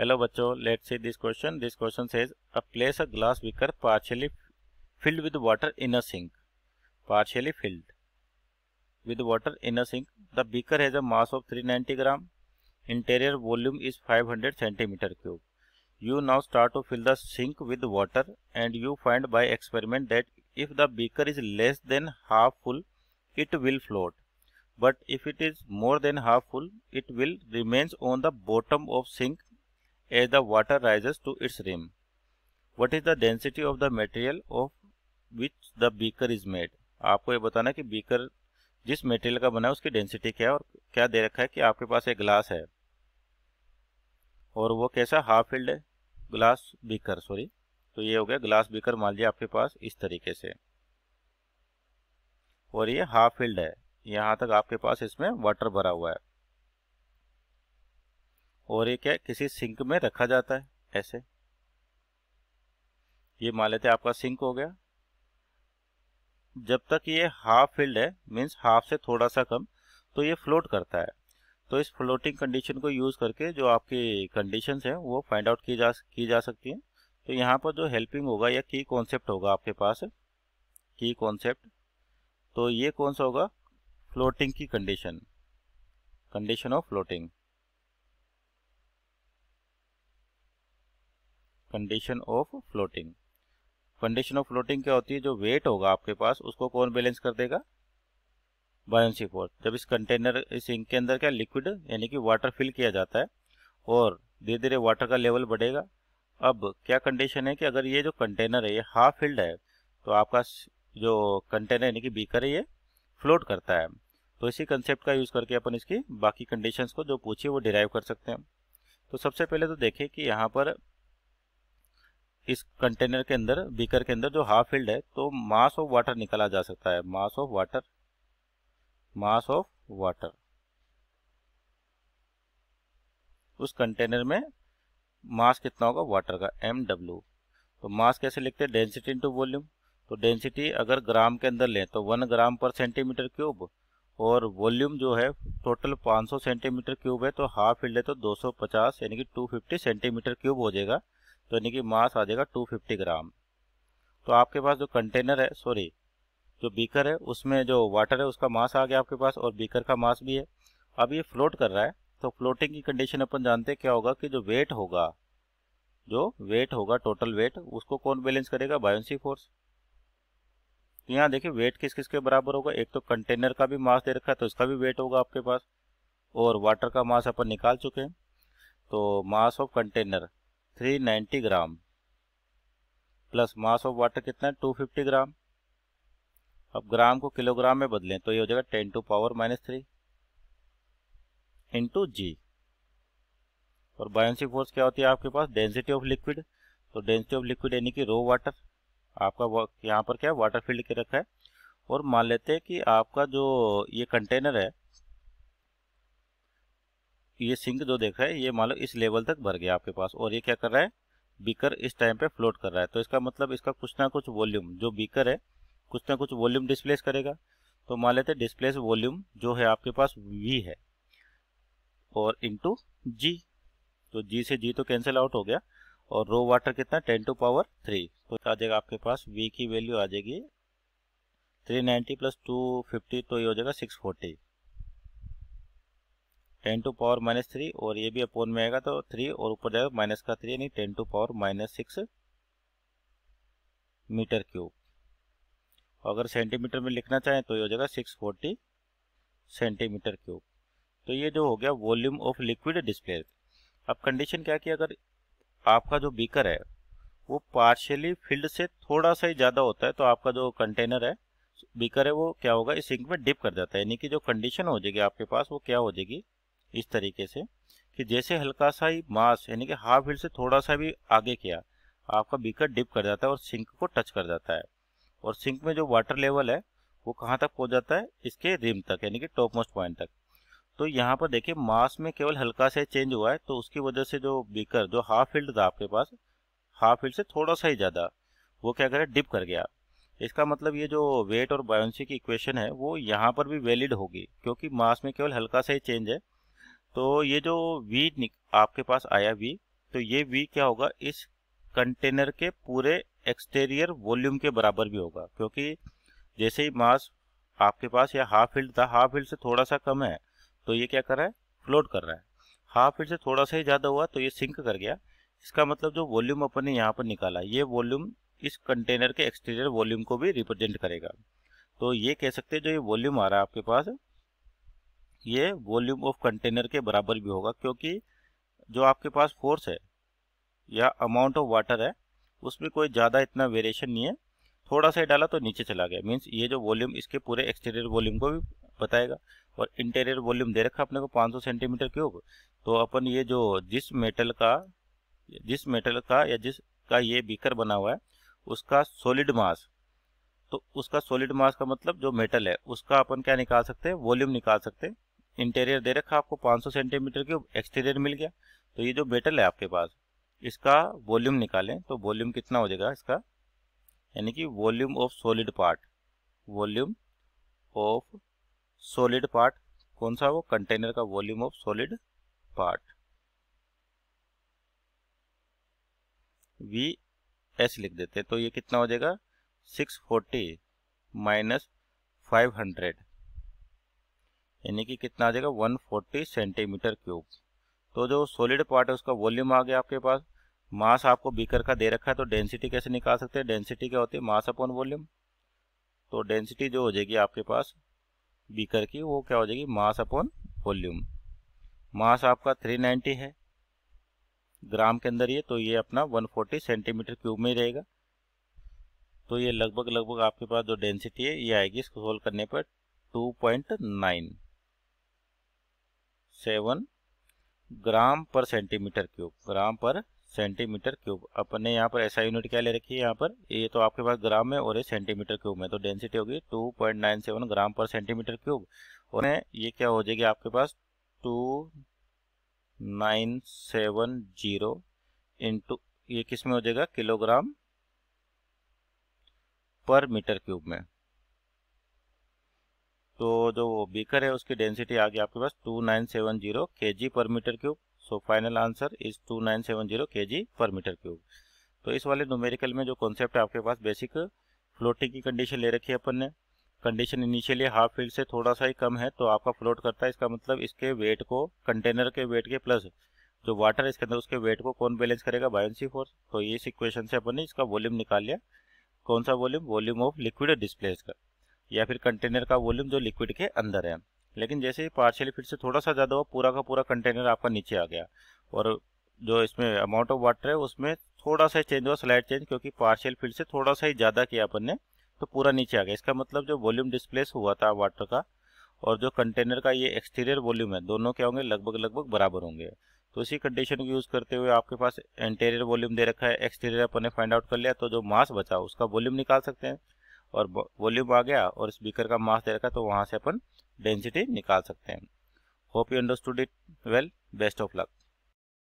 Hello bacho, let's see this question. This question says, A place a glass beaker partially filled with water in a sink. Partially filled with water in a sink. The beaker has a mass of 390 gram. Interior volume is 500 centimeter cube. You now start to fill the sink with water and you find by experiment that if the beaker is less than half full, it will float. But if it is more than half full, it will remains on the bottom of sink as the water rises to its rim. What is the density of the material of which the beaker is made? आपको ये बताना कि beaker जिस material का बना है उसकी density क्या है और क्या दे रखा है कि आपके पास एक ग्लास है और वो कैसा हाफ फिल्ड है ग्लास बीकर सॉरी तो ये हो गया ग्लास बीकर मान लिया आपके पास इस तरीके से और ये हाफ फिल्ड है यहाँ तक आपके पास इसमें वाटर भरा हुआ है और ये क्या किसी सिंक में रखा जाता है ऐसे ये मान लेते आपका सिंक हो गया जब तक ये हाफ फिल्ड है मीन्स हाफ से थोड़ा सा कम तो ये फ्लोट करता है तो इस फ्लोटिंग कंडीशन को यूज़ करके जो आपकी कंडीशंस हैं वो फाइंड आउट की जा की जा सकती हैं तो यहाँ पर जो हेल्पिंग होगा या की कॉन्सेप्ट होगा आपके पास की कॉन्सेप्ट तो ये कौन सा होगा फ्लोटिंग की condition condition of floating condition of floating condition of floating क्या होती है जो वेट होगा आपके पास उसको कौन बैलेंस कर देगा बायोन्सी फोर्स जब इस कंटेनर इस इंक के अंदर क्या लिक्विड यानी कि वाटर फिल किया जाता है और धीरे धीरे वाटर का लेवल बढ़ेगा अब क्या कंडीशन है कि अगर ये जो कंटेनर है ये हाफ फिल्ड है तो आपका जो कंटेनर यानी कि बीकर है ये फ्लोट करता है तो इसी कंसेप्ट का यूज़ करके अपन इसकी बाकी कंडीशंस को जो पूछिए वो डिराइव कर सकते हैं तो सबसे पहले तो देखें कि यहाँ पर इस कंटेनर के अंदर बीकर के अंदर जो हाफ फिल्ड है तो मास ऑफ वाटर निकाला जा सकता है mass of water mass of water उस कंटेनर में मास कितना होगा वाटर का एम डब्ल्यू तो मास कैसे लिखते हैं डेंसिटी इनटू वॉल्यूम तो डेंसिटी अगर ग्राम के अंदर लें तो वन ग्राम पर सेंटीमीटर क्यूब और वॉल्यूम जो है टोटल 500 सेंटीमीटर क्यूब है तो हाफ फील्ड है तो 250 यानी कि 250 सेंटीमीटर क्यूब हो जाएगा तो यानी कि मास आ जाएगा 250 ग्राम तो आपके पास जो कंटेनर है सॉरी जो बीकर है उसमें जो वाटर है उसका मास आ गया आपके पास और बीकर का मास भी है अब ये फ्लोट कर रहा है तो फ्लोटिंग की कंडीशन अपन जानते हैं क्या होगा कि जो वेट होगा जो वेट होगा टोटल वेट उसको कौन बैलेंस करेगा बायोन्सी फोर्स तो यहाँ देखिए वेट किस किस के बराबर होगा एक तो कंटेनर का भी मास दे रखा है तो इसका भी वेट होगा आपके पास और वाटर का मास अपन निकाल चुके हैं तो mass of container 390 gram plus mass of water कितना है 250 ग्राम अब ग्राम को किलोग्राम में बदलें तो ये हो जाएगा ten to power minus three into g और बायोन्सी फोर्स क्या होती है आपके पास डेंसिटी ऑफ लिक्विड तो डेंसिटी ऑफ लिक्विड यानी कि रो वाटर आपका यहाँ पर क्या है वाटर फील्ड के रखा है और मान लेते हैं कि आपका जो ये कंटेनर है ये सिंक जो देख रहा है ये मान लो इस लेवल तक भर गया आपके पास और ये क्या कर रहा है बीकर इस टाइम पे फ्लोट कर रहा है तो इसका मतलब इसका कुछ ना कुछ वॉल्यूम जो बीकर है कुछ ना कुछ वॉल्यूम डिस्प्लेस करेगा तो मान लेते डिस्प्लेस वॉल्यूम जो है आपके पास वी है और इंटू जी तो जी से जी तो कैंसिल आउट हो गया और रो वाटर कितना टेन टू पावर थ्री तो आ जाएगा आपके पास वी की वैल्यू आ जाएगी three ninety plus two fifty तो ये हो जाएगा six forty ten to power minus three और ये भी अपोन में आएगा तो थ्री और ऊपर जाएगा माइनस का थ्री यानी ten to power minus six metre cube अगर सेंटीमीटर में लिखना चाहें तो ये हो जाएगा सिक्स फोर्टी सेंटीमीटर क्यूब तो ये जो हो गया वॉल्यूम ऑफ लिक्विड डिस्प्ले अब कंडीशन क्या कि अगर आपका जो बीकर है वो पार्शियली फील्ड से थोड़ा सा ही ज़्यादा होता है तो आपका जो कंटेनर है बीकर है वो क्या होगा इस सिंक में डिप कर जाता है यानी कि जो कंडीशन हो जाएगी आपके पास वो क्या हो जाएगी इस तरीके से कि जैसे हल्का सा ही मास यानी कि हाफ हिल से थोड़ा सा भी आगे किया आपका बीकर डिप कर जाता है और सिंक को टच कर जाता है और सिंक में जो वाटर लेवल है वो कहाँ तक पहुँच जाता है इसके रिम तक यानी कि टॉप मोस्ट पॉइंट तक तो यहाँ पर देखिए मास में केवल हल्का सा चेंज हुआ है तो उसकी वजह से जो बीकर जो हाफ फील्ड था आपके पास हाफ फील्ड से थोड़ा सा ही ज़्यादा वो क्या करे डिप कर गया इसका मतलब ये जो वेट और बायोन्सी की इक्वेशन है वो यहाँ पर भी वैलिड होगी क्योंकि मास में केवल हल्का सा ही चेंज है तो ये जो वी आपके पास आया वी तो ये वी क्या होगा इस कंटेनर के पूरे एक्सटेरियर वॉल्यूम के बराबर भी होगा क्योंकि जैसे ही मास आपके पास या हाफ फील्ड था हाफ फील्ड से थोड़ा सा कम है तो ये क्या कर रहा है फ्लोट कर रहा है हाफ फील्ड से थोड़ा सा ही ज़्यादा हुआ तो ये सिंक कर गया इसका मतलब जो वॉल्यूम अपन ने यहाँ पर निकाला ये वॉल्यूम इस कंटेनर के एक्सटीरियर वॉल्यूम को भी रिप्रेजेंट करेगा तो ये कह सकते हैं जो ये वॉल्यूम आ रहा है आपके पास ये वॉल्यूम ऑफ कंटेनर के बराबर भी होगा क्योंकि जो आपके पास फोर्स है या अमाउंट ऑफ वाटर है उसमें कोई ज़्यादा इतना वेरिएशन नहीं है थोड़ा सा डाला तो नीचे चला गया मीन्स ये जो वॉल्यूम इसके पूरे एक्सटीरियर वॉल्यूम को भी बताएगा और इंटीरियर वॉल्यूम दे रखा अपने को 500 सेंटीमीटर क्यूब तो अपन ये जो जिस मेटल का जिस मेटल का या जिस का ये बीकर बना हुआ है उसका सॉलिड मास तो उसका सॉलिड मास का मतलब जो मेटल है उसका अपन क्या निकाल सकते हैं वॉल्यूम निकाल सकते हैं इंटीरियर दे रखा आपको 500 सेंटीमीटर के एक्सटीरियर मिल गया तो ये जो बेटल है आपके पास इसका वॉल्यूम निकालें तो वॉल्यूम कितना हो जाएगा इसका यानी कि volume of solid part volume of solid part कौन सा वो कंटेनर का volume of solid part V S लिख देते हैं तो ये कितना हो जाएगा 640 फोर्टी माइनस फाइव हंड्रेड यानी कि कितना आ जाएगा 140 सेंटीमीटर क्यूब तो जो सॉलिड पार्ट है उसका वॉल्यूम आ गया आपके पास मास आपको बीकर का दे रखा है तो डेंसिटी कैसे निकाल सकते हैं डेंसिटी क्या होती है मास अपॉन वॉल्यूम तो डेंसिटी जो हो जाएगी आपके पास बीकर की वो क्या हो जाएगी मास अपॉन वॉल्यूम मास आपका 390 है ग्राम के अंदर ये तो ये अपना 140 सेंटीमीटर क्यूब में रहेगा तो ये लगभग लगभग आपके पास जो डेंसिटी है ये आएगी इसको सोल्व करने पर 2.9 सेवन ग्राम पर सेंटीमीटर क्यूब ग्राम पर सेंटीमीटर क्यूब अपन ने यहाँ पर ऐसा यूनिट क्या ले रखी है यहाँ पर ये तो आपके पास ग्राम में और ये सेंटीमीटर क्यूब में तो डेंसिटी होगी 2.97 ग्राम पर सेंटीमीटर क्यूब और ये क्या हो जाएगी आपके पास two nine seven zero into ये किस में हो जाएगा किलोग्राम पर मीटर क्यूब में तो जो बीकर है उसकी डेंसिटी आ गई आपके पास two nine seven zero k g per metre cube so final answer is two nine seven zero k g per metre cube तो इस वाले न्यूमेरिकल में जो कॉन्सेप्ट है आपके पास बेसिक फ्लोटिंग की कंडीशन ले रखी है अपन ने कंडीशन इनिशियली हाफ फील्ड से थोड़ा सा ही कम है तो आपका फ्लोट करता है इसका मतलब इसके वेट को कंटेनर के वेट के प्लस जो वाटर इसके अंदर उसके वेट को कौन बैलेंस करेगा बायोसी फोर्स तो इस इक्वेशन से अपन ने इसका वॉल्यूम निकाल लिया कौन सा volume volume of liquid displace का या फिर कंटेनर का वॉल्यूम जो लिक्विड के अंदर है लेकिन जैसे ही पार्शियली फिर से थोड़ा सा ज़्यादा हुआ पूरा का पूरा कंटेनर आपका नीचे आ गया और जो इसमें अमाउंट ऑफ वाटर है उसमें थोड़ा सा चेंज हुआ स्लाइड चेंज क्योंकि पार्शियल फील्ड से थोड़ा सा ही ज़्यादा किया अपन ने तो पूरा नीचे आ गया इसका मतलब जो वॉल्यूम डिस्प्लेस हुआ था वाटर का और जो कंटेनर का ये एक्सटीरियर वॉल्यूम है दोनों क्या होंगे लगभग लगभग बराबर होंगे तो इसी कंडीशन को यूज़ करते हुए आपके पास इंटेरियर वॉल्यूम दे रखा है एक्सटीरियर अपन ने फाइंड आउट कर लिया तो जो मास बचा उसका वॉल्यूम निकाल सकते हैं और वॉल्यूम आ गया और स्पीकर का मास दे रखा तो वहाँ से अपन डेंसिटी निकाल सकते हैं hope you understood it well best of luck